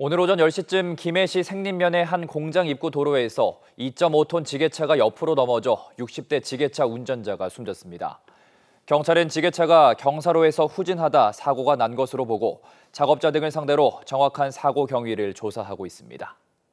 오늘 오전 10시쯤 김해시 생림면의 한 공장 입구 도로에서 2.5톤 지게차가 옆으로 넘어져 60대 지게차 운전자가 숨졌습니다. 경찰은 지게차가 경사로에서 후진하다 사고가 난 것으로 보고 작업자 등을 상대로 정확한 사고 경위를 조사하고 있습니다.